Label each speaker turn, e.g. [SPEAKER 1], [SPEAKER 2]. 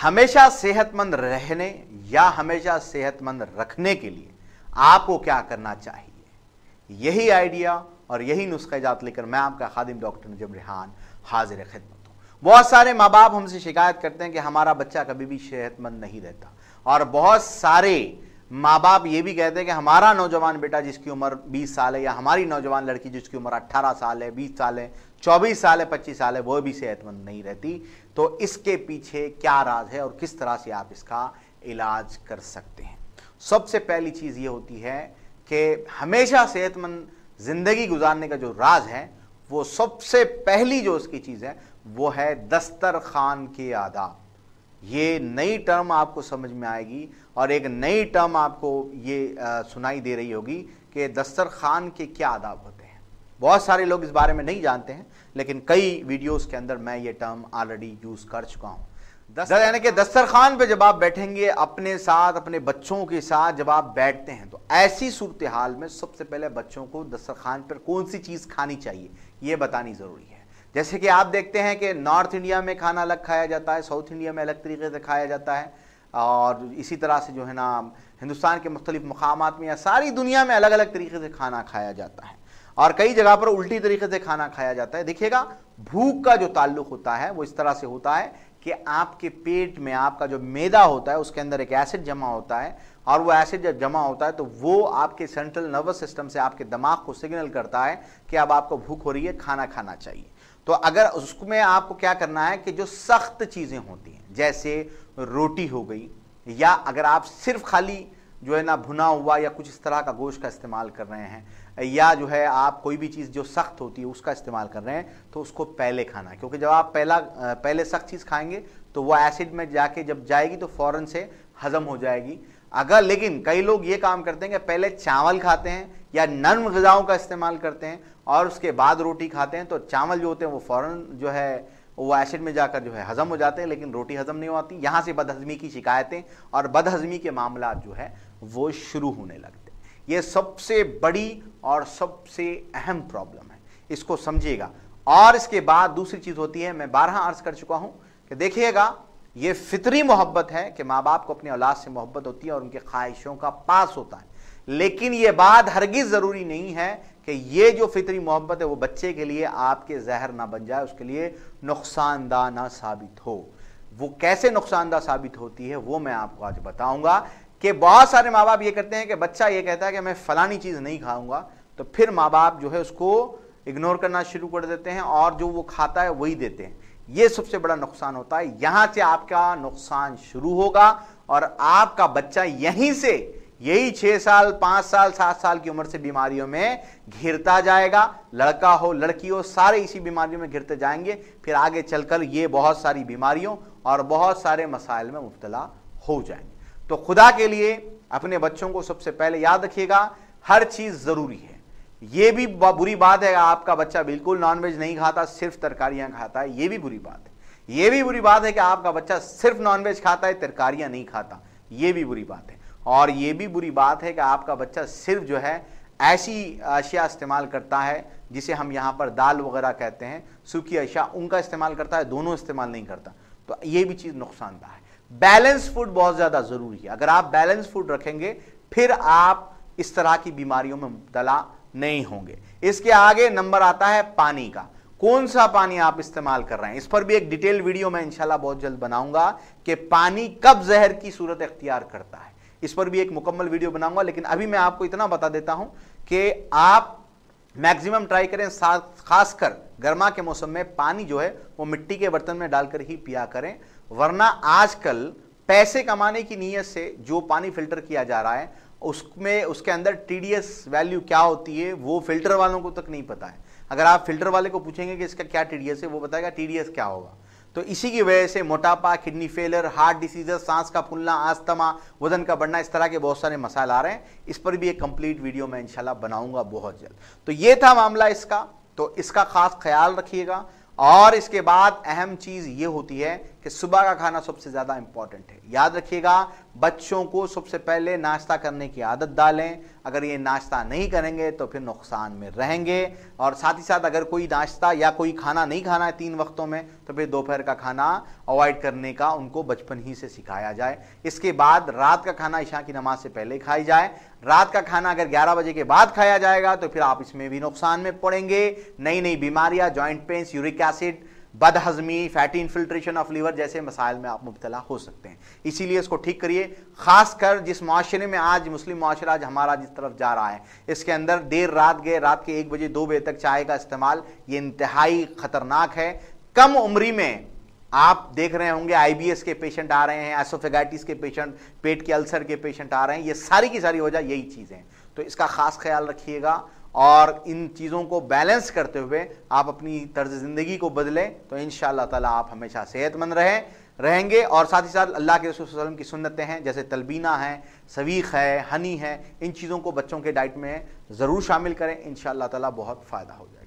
[SPEAKER 1] हमेशा सेहतमंद रहने या हमेशा सेहतमंद रखने के लिए आपको क्या करना चाहिए यही आइडिया और यही नुस्खे जात लेकर मैं आपका खादिम डॉक्टर नजम रिहान हाजिर खिदमत हूँ बहुत सारे माँ बाप हमसे शिकायत करते हैं कि हमारा बच्चा कभी भी सेहतमंद नहीं रहता और बहुत सारे माँ बाप ये भी कहते हैं कि हमारा नौजवान बेटा जिसकी उम्र 20 साल है या हमारी नौजवान लड़की जिसकी उम्र 18 साल है 20 साल है 24 साल है 25 साल है वो भी सेहतमंद नहीं रहती तो इसके पीछे क्या राज है और किस तरह से आप इसका इलाज कर सकते हैं सबसे पहली चीज़ ये होती है कि हमेशा सेहतमंद ज़िंदगी गुजारने का जो राज है वो सबसे पहली जो उसकी चीज़ है वो है दस्तर खान के आदाब ये नई टर्म आपको समझ में आएगी और एक नई टर्म आपको ये सुनाई दे रही होगी कि दस्तर खान के क्या आदाब होते हैं बहुत सारे लोग इस बारे में नहीं जानते हैं लेकिन कई वीडियोस के अंदर मैं ये टर्म ऑलरेडी यूज़ कर चुका हूं दस्तर यानी कि दस्तर खान पर जब आप बैठेंगे अपने साथ अपने बच्चों के साथ जब आप बैठते हैं तो ऐसी सूरत हाल में सबसे पहले बच्चों को दस्तर खान पर कौन सी चीज़ खानी चाहिए ये बतानी ज़रूरी है जैसे कि आप देखते हैं कि नॉर्थ इंडिया में खाना अलग खाया जाता है साउथ इंडिया में अलग तरीके से खाया जाता है और इसी तरह से जो है ना हिंदुस्तान के मुख्तलिफ मकाम में या सारी दुनिया में अलग अलग तरीके से खाना खाया जाता है और कई जगह पर उल्टी तरीके से खाना खाया जाता है देखिएगा भूख का जो ताल्लुक होता है वो इस तरह से होता है कि आपके पेट में आपका जो मैदा होता है उसके अंदर एक एसिड जमा होता है और वो एसिड जब जमा होता है तो वो आपके सेंट्रल नर्वस सिस्टम से आपके दिमाग को सिग्नल करता है कि अब आपको भूख हो रही है खाना खाना चाहिए तो अगर उसमें आपको क्या करना है कि जो सख्त चीज़ें होती हैं जैसे रोटी हो गई या अगर आप सिर्फ खाली जो है ना भुना हुआ या कुछ इस तरह का गोश्त का इस्तेमाल कर रहे हैं या जो है आप कोई भी चीज़ जो सख्त होती है उसका इस्तेमाल कर रहे हैं तो उसको पहले खाना क्योंकि जब आप पहला पहले सख्त चीज़ खाएंगे तो वो एसिड में जाके जब जाएगी तो फ़ौर से हज़म हो जाएगी अगर लेकिन कई लोग ये काम करते हैं कि पहले चावल खाते हैं या नर्म गज़ाओं का इस्तेमाल करते हैं और उसके बाद रोटी खाते हैं तो चावल जो होते हैं वो फ़ौरन जो है वो एसिड में जाकर जो है हज़म हो जाते हैं लेकिन रोटी हज़म नहीं होती यहाँ से बदहज़मी की शिकायतें और बदहज़मी के मामला जो है वो शुरू होने लगते हैं ये सबसे बड़ी और सबसे अहम प्रॉब्लम है इसको समझिएगा और इसके बाद दूसरी चीज़ होती है मैं बारह अर्ज कर चुका हूं कि देखिएगा ये फितरी मोहब्बत है कि माँ बाप को अपनी औलाद से मोहब्बत होती है और उनके ख्वाहिशों का पास होता है लेकिन ये बात हरगिज़ ज़रूरी नहीं है कि ये जो फितरी मोहब्बत है वो बच्चे के लिए आपके जहर ना बन जाए उसके लिए नुकसानदा ना साबित हो वो कैसे नुकसानदा साबित होती है वो मैं आपको आज बताऊंगा कि बहुत सारे माँ बाप ये करते हैं कि बच्चा ये कहता है कि मैं फलानी चीज़ नहीं खाऊंगा तो फिर माँ बाप जो है उसको इग्नोर करना शुरू कर देते हैं और जो वो खाता है वही देते हैं ये सबसे बड़ा नुकसान होता है यहाँ से आपका नुकसान शुरू होगा और आपका बच्चा यहीं से यही छः साल पाँच साल सात साल की उम्र से बीमारियों में घिरता जाएगा लड़का हो लड़की हो सारे इसी बीमारियों में घिरते जाएंगे फिर आगे चलकर ये बहुत सारी बीमारियों और बहुत सारे मसाइल में मुबतला हो जाएंगे तो खुदा के लिए अपने बच्चों को सबसे पहले याद रखिएगा हर चीज़ ज़रूरी है ये भी बुरी बात है आपका बच्चा बिल्कुल नॉनवेज नहीं खाता सिर्फ तरकारियां खाता है ये भी बुरी बात है ये भी बुरी बात है कि आपका बच्चा सिर्फ नॉनवेज खाता है तरकारियां नहीं खाता ये भी बुरी बात है और ये भी बुरी बात है कि आपका बच्चा सिर्फ जो है ऐसी अशिया इस्तेमाल करता है जिसे हम यहाँ पर दाल वगैरह कहते हैं सूखी अशिया उनका इस्तेमाल करता है दोनों इस्तेमाल नहीं करता तो ये भी चीज़ नुकसानदार है बैलेंस फूड बहुत ज़्यादा ज़रूरी है अगर आप बैलेंस फूड रखेंगे फिर आप इस तरह की बीमारियों में मुबतला नहीं होंगे इसके आगे नंबर आता है पानी का कौन सा पानी आप इस्तेमाल कर रहे हैं इस पर भी एक डिटेल वीडियो मैं इंशाल्लाह बहुत जल्द बनाऊंगा कि पानी कब जहर की सूरत अख्तियार करता है इस पर भी एक मुकम्मल वीडियो बनाऊंगा लेकिन अभी मैं आपको इतना बता देता हूं कि आप मैक्सिमम ट्राई करें साथ खासकर गर्मा के मौसम में पानी जो है वो मिट्टी के बर्तन में डालकर ही पिया करें वरना आजकल पैसे कमाने की नीयत से जो पानी फिल्टर किया जा रहा है उसमें उसके अंदर टी वैल्यू क्या होती है वो फिल्टर वालों को तक नहीं पता है अगर आप फिल्टर वाले को पूछेंगे कि इसका क्या टी है वो बताएगा टी क्या होगा तो इसी की वजह से मोटापा किडनी फेलर हार्ट डिसीजेस सांस का फूलना आस्थमा वजन का बढ़ना इस तरह के बहुत सारे मसाले आ रहे हैं इस पर भी एक कंप्लीट वीडियो मैं इंशाल्लाह बनाऊंगा बहुत जल्द तो ये था मामला इसका तो इसका खास ख्याल रखिएगा और इसके बाद अहम चीज़ ये होती है कि सुबह का खाना सबसे ज़्यादा इंपॉर्टेंट है याद रखिएगा बच्चों को सबसे पहले नाश्ता करने की आदत डालें अगर ये नाश्ता नहीं करेंगे तो फिर नुकसान में रहेंगे और साथ ही साथ अगर कोई नाश्ता या कोई खाना नहीं खाना है तीन वक्तों में तो फिर दोपहर का खाना अवॉइड करने का उनको बचपन ही से सिखाया जाए इसके बाद रात का खाना ईशा की नमाज से पहले खाई जाए रात का खाना अगर 11 बजे के बाद खाया जाएगा तो फिर आप इसमें भी नुकसान में पड़ेंगे नई नई बीमारियां जॉइंट पेंस यूरिक एसिड बदहजमी फैटी इन्फिल्ट्रेशन ऑफ लीवर जैसे मसाइल में आप मुबतला हो सकते हैं इसीलिए इसको ठीक करिए खासकर जिस माशरे में आज मुस्लिम माशरा आज हमारा जिस तरफ जा रहा है इसके अंदर देर रात गए रात के एक बजे दो बजे तक चाय का इस्तेमाल ये इंतहाई ख़तरनाक है कम उम्री में आप देख रहे होंगे आईबीएस के पेशेंट आ रहे हैं एसोफेगाइटिस के पेशेंट पेट के अल्सर के पेशेंट आ रहे हैं ये सारी की सारी वजह यही चीज़ें हैं तो इसका खास ख्याल रखिएगा और इन चीज़ों को बैलेंस करते हुए आप अपनी तर्ज ज़िंदगी को बदलें तो इन ताला आप हमेशा सेहतमंद रहें रहेंगे और साथ ही साथ अल्लाह के रसूल की सुन्नतें हैं जैसे तलबीना है सवीख है हनी है इन चीज़ों को बच्चों के डाइट में ज़रूर शामिल करें इन ताला बहुत फ़ायदा हो जाए